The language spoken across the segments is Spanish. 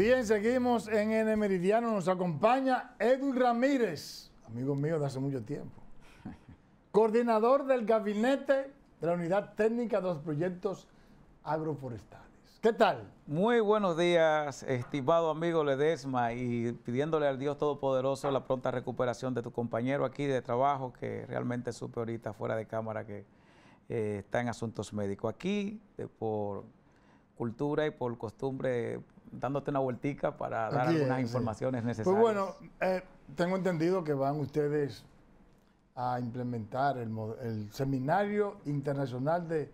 Bien, seguimos en N Meridiano. Nos acompaña Edwin Ramírez, amigo mío de hace mucho tiempo. Coordinador del gabinete de la Unidad Técnica de los Proyectos Agroforestales. ¿Qué tal? Muy buenos días, estimado amigo Ledesma, y pidiéndole al Dios Todopoderoso la pronta recuperación de tu compañero aquí de trabajo, que realmente supe ahorita fuera de cámara que eh, está en asuntos médicos. Aquí, por cultura y por costumbre dándote una vueltica para dar algunas informaciones pues necesarias. Pues bueno, eh, tengo entendido que van ustedes a implementar el, Seminario Internacional de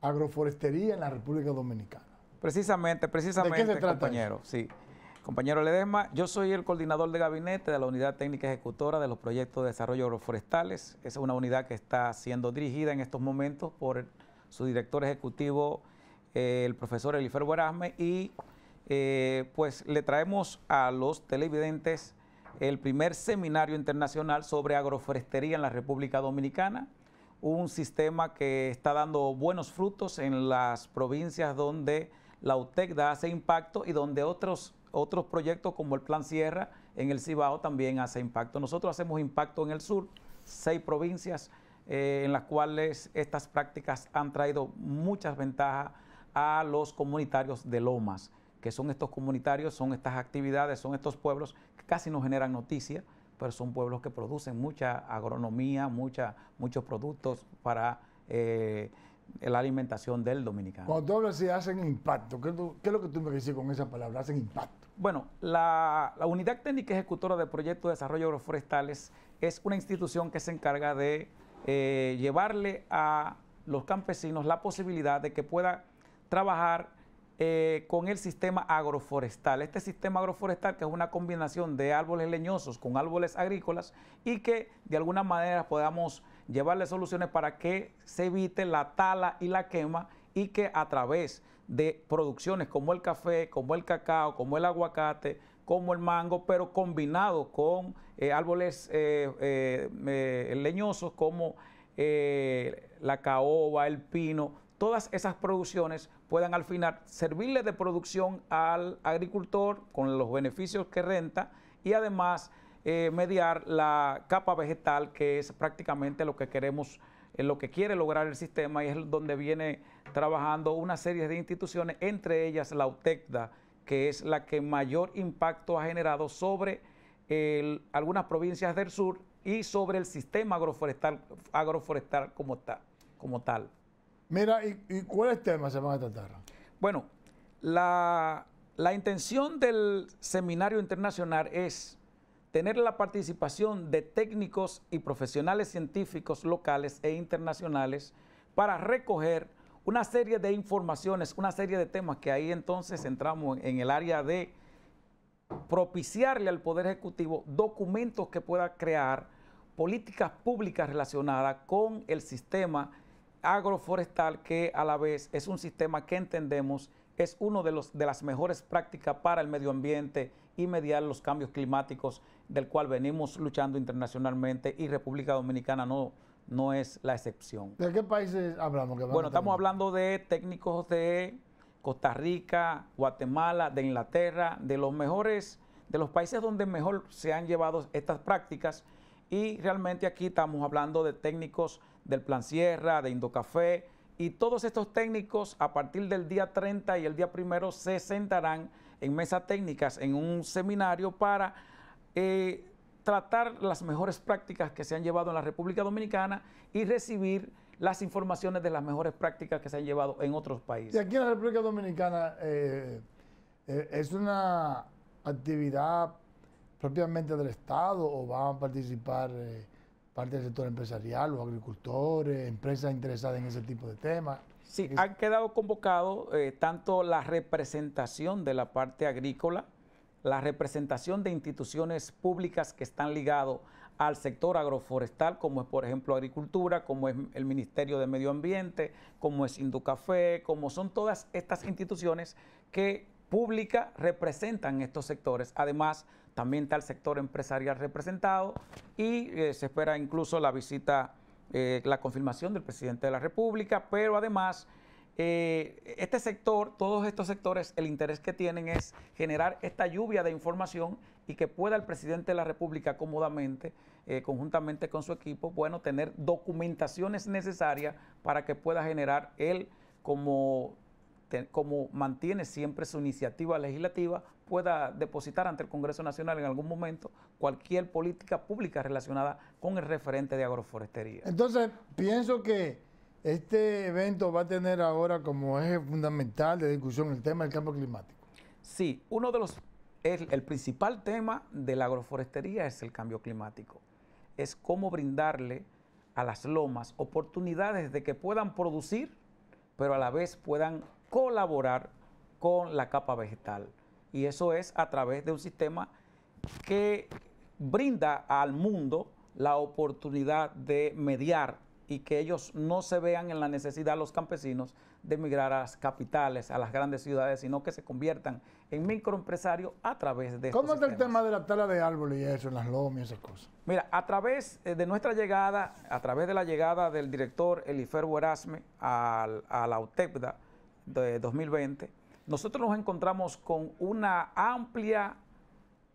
Agroforestería en la República Dominicana. Precisamente, precisamente, ¿De qué se trata compañero. Sí. Compañero Ledesma, yo soy el coordinador de gabinete de la Unidad Técnica Ejecutora de los Proyectos de Desarrollo Agroforestales. Es una unidad que está siendo dirigida en estos momentos por su director ejecutivo, eh, el profesor Elifer Buerasme, y eh, pues le traemos a los televidentes el primer seminario internacional sobre agroforestería en la República Dominicana, un sistema que está dando buenos frutos en las provincias donde la UTEC da hace impacto y donde otros, otros proyectos como el Plan Sierra en el Cibao también hace impacto. Nosotros hacemos impacto en el sur, seis provincias eh, en las cuales estas prácticas han traído muchas ventajas a los comunitarios de Lomas que son estos comunitarios, son estas actividades, son estos pueblos que casi no generan noticias, pero son pueblos que producen mucha agronomía, mucha, muchos productos para eh, la alimentación del dominicano. Cuando tú hablas hacen impacto, ¿qué, es lo que tú me decís con esa palabra? Hacen impacto. Bueno, la, Unidad Técnica Ejecutora de Proyectos de Desarrollo Agroforestales es una institución que se encarga de eh, llevarle a los campesinos la posibilidad de que pueda trabajar eh, con el sistema agroforestal. Este sistema agroforestal que es una combinación de árboles leñosos con árboles agrícolas y que de alguna manera podamos llevarle soluciones para que se evite la tala y la quema y que a través de producciones como el café, como el cacao, como el aguacate, como el mango, pero combinado con eh, árboles eh, leñosos como la caoba, el pino, todas esas producciones puedan al final servirle de producción al agricultor con los beneficios que renta y además eh, mediar la capa vegetal que es prácticamente lo que queremos, eh, lo que quiere lograr el sistema y es donde viene trabajando una serie de instituciones, entre ellas la UTECDA, que es la que mayor impacto ha generado sobre algunas provincias del sur y sobre el sistema agroforestal, agroforestal como, como tal. Mira, ¿y, cuáles temas se van a tratar? Bueno, la, la intención del seminario internacional es tener la participación de técnicos y profesionales científicos locales e internacionales para recoger una serie de informaciones, una serie de temas que ahí entonces entramos en el área de propiciarle al Poder Ejecutivo documentos que pueda crear políticas públicas relacionadas con el sistema agroforestal que a la vez es un sistema que entendemos es uno de, los, de las mejores prácticas para el medio ambiente y mediar los cambios climáticos del cual venimos luchando internacionalmente y República Dominicana no, no es la excepción. ¿De qué países hablamos? bueno, estamos hablando de técnicos de Costa Rica, Guatemala, de Inglaterra, de los mejores, de los países donde mejor se han llevado estas prácticas y realmente aquí estamos hablando de técnicos del Plan Sierra, de Indocafé, y todos estos técnicos a partir del día 30 y el día primero se sentarán en mesas técnicas, en un seminario para eh, tratar las mejores prácticas que se han llevado en la República Dominicana y recibir las informaciones de las mejores prácticas que se han llevado en otros países. Y aquí en la República Dominicana eh, eh, es una actividad propiamente del Estado o van a participar parte del sector empresarial, los agricultores, empresas interesadas en ese tipo de temas. Sí, han quedado convocados eh, tanto la representación de la parte agrícola, la representación de instituciones públicas que están ligados al sector agroforestal, como es por ejemplo Agricultura, como es el Ministerio de Medio Ambiente, como es Inducafé, como son todas estas instituciones que pública representan estos sectores. Además, también está el sector empresarial representado y eh, se espera incluso la visita, eh, la confirmación del presidente de la República, pero además... Eh, este sector, todos estos sectores, el interés que tienen es generar esta lluvia de información y que pueda el presidente de la República cómodamente, conjuntamente con su equipo, bueno, tener documentaciones necesarias para que pueda generar él como como mantiene siempre su iniciativa legislativa, pueda depositar ante el Congreso Nacional en algún momento cualquier política pública relacionada con el referente de agroforestería. Entonces, pienso que este evento va a tener ahora como eje fundamental de discusión el tema del cambio climático. Sí, uno de los el, principal tema de la agroforestería es el cambio climático. Es cómo brindarle a las lomas oportunidades de que puedan producir, pero a la vez puedan colaborar con la capa vegetal. Y eso es a través de un sistema que brinda al mundo la oportunidad de mediar y que ellos no se vean en la necesidad, los campesinos, de emigrar a las capitales, a las grandes ciudades, sino que se conviertan en microempresarios a través de... ¿Cómo está el tema de la tala de árboles y eso, en las lomas y esas cosas? Mira, a través eh, de nuestra llegada, a través de la llegada del director Elifer Buerasme a, a la UTEPDA, de 2020, nosotros nos encontramos con una amplia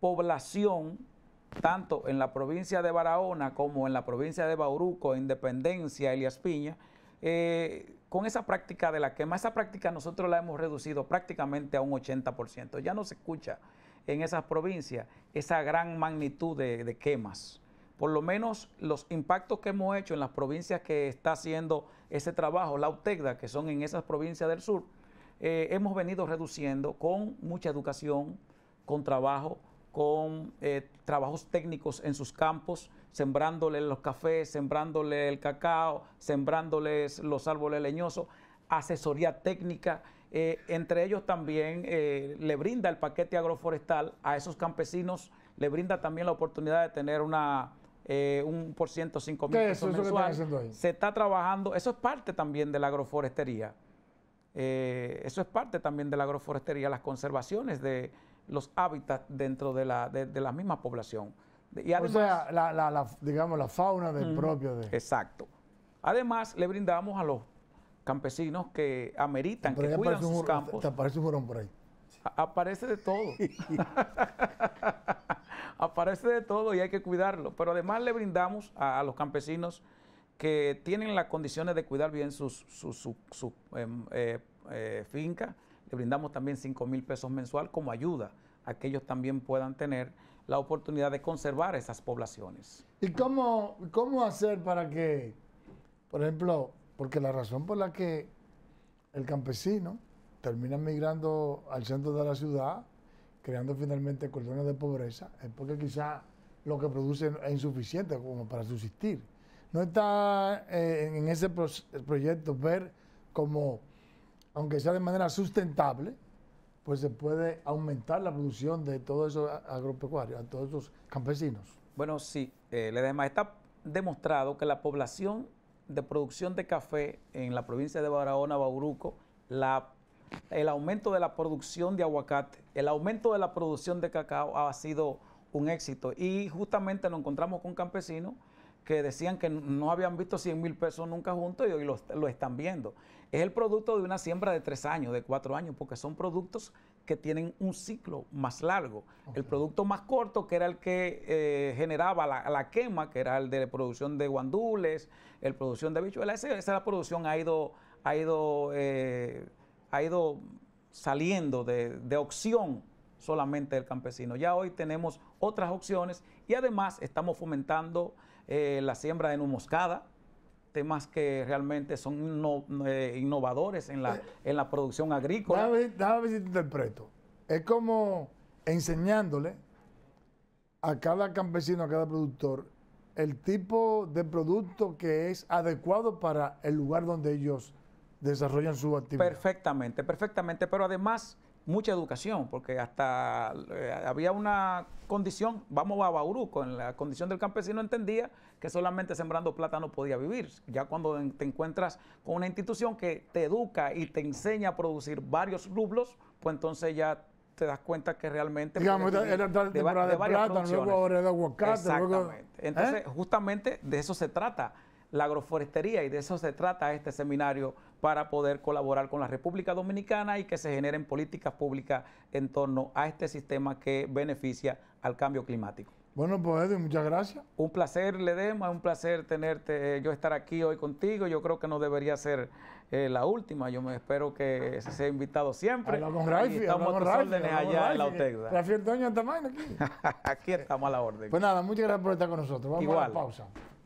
población, tanto en la provincia de Barahona como en la provincia de Bauruco, Independencia, Elias Piña, eh, con esa práctica de la quema. Esa práctica nosotros la hemos reducido prácticamente a un 80%. Ya no se escucha en esas provincias esa gran magnitud de quemas por lo menos los impactos que hemos hecho en las provincias que está haciendo ese trabajo, la UTECDA, que son en esas provincias del sur, eh, hemos venido reduciendo con mucha educación, con trabajo, con eh, trabajos técnicos en sus campos, sembrándole los cafés, sembrándole el cacao, sembrándoles los árboles leñosos, asesoría técnica. Eh, entre ellos también le brinda el paquete agroforestal a esos campesinos, le brinda también la oportunidad de tener una, eh, un por ciento, cinco mil pesos eso se está trabajando, eso es parte también de la agroforestería. Eh, eso es parte también de la agroforestería, las conservaciones de los hábitats dentro de la, de, misma población. Y además, sea, la, digamos, la fauna del propio. Exacto. Además, le brindamos a los campesinos que ameritan, que cuidan sus campos. Te aparece un por ahí. aparece de todo. aparece de todo y hay que cuidarlo. Pero además le brindamos a, los campesinos que tienen las condiciones de cuidar bien sus, su, em, eh, eh, finca, le brindamos también 5 mil pesos mensual como ayuda a que ellos también puedan tener la oportunidad de conservar esas poblaciones. ¿Y cómo, cómo hacer para que, por ejemplo, porque la razón por la que el campesino termina migrando al centro de la ciudad creando finalmente cordones de pobreza, es porque quizá lo que producen es insuficiente como para subsistir. No está eh, en ese proyecto ver cómo, aunque sea de manera sustentable, pues se puede aumentar la producción de todos esos agropecuarios, de todos esos campesinos. Bueno, sí, eh, además está demostrado que la población de producción de café en la provincia de Barahona, Bauruco, la el aumento de la producción de aguacate, el aumento de la producción de cacao ha sido un éxito. Y justamente nos encontramos con campesinos que decían que no habían visto 100 mil pesos nunca juntos y hoy lo, están viendo. Es el producto de una siembra de tres años, de cuatro años, porque son productos que tienen un ciclo más largo. El producto más corto, que era el que eh, generaba la, quema, que era el de producción de guandules, el producción de bichuelas, esa, la producción ha ido, ha ido eh, ha ido saliendo de, opción solamente del campesino. Ya hoy tenemos otras opciones y además estamos fomentando eh, la siembra de moscada, temas que realmente son eh, innovadores en la, eh, en la producción agrícola. déjame ver si te interpreto. Es como enseñándole a cada campesino, a cada productor, el tipo de producto que es adecuado para el lugar donde ellos desarrollan su actividad. Perfectamente, perfectamente, pero además mucha educación, porque hasta eh, había una condición, vamos a Bauruco, en la condición del campesino entendía que solamente sembrando plátano podía vivir. Ya cuando te encuentras con una institución que te educa y te enseña a producir varios rublos, pues entonces ya te das cuenta que realmente... Digamos, era, de, plata, luego ahora de aguacate. Exactamente. ¿eh? Entonces, justamente de eso se trata la agroforestería y de eso se trata este seminario para poder colaborar con la República Dominicana y que se generen políticas públicas en torno a este sistema que beneficia al cambio climático. Bueno, pues Edwin, muchas gracias. Un placer, Ledema, un placer tenerte, eh, yo estar aquí hoy contigo. Yo creo que no debería ser eh, la última. Yo me espero que se sea invitado siempre. con estamos a allá en la Utecda. Rafael Doña también aquí. aquí estamos a la orden. Pues nada, muchas gracias por estar con nosotros. Vamos Igual. a la pausa.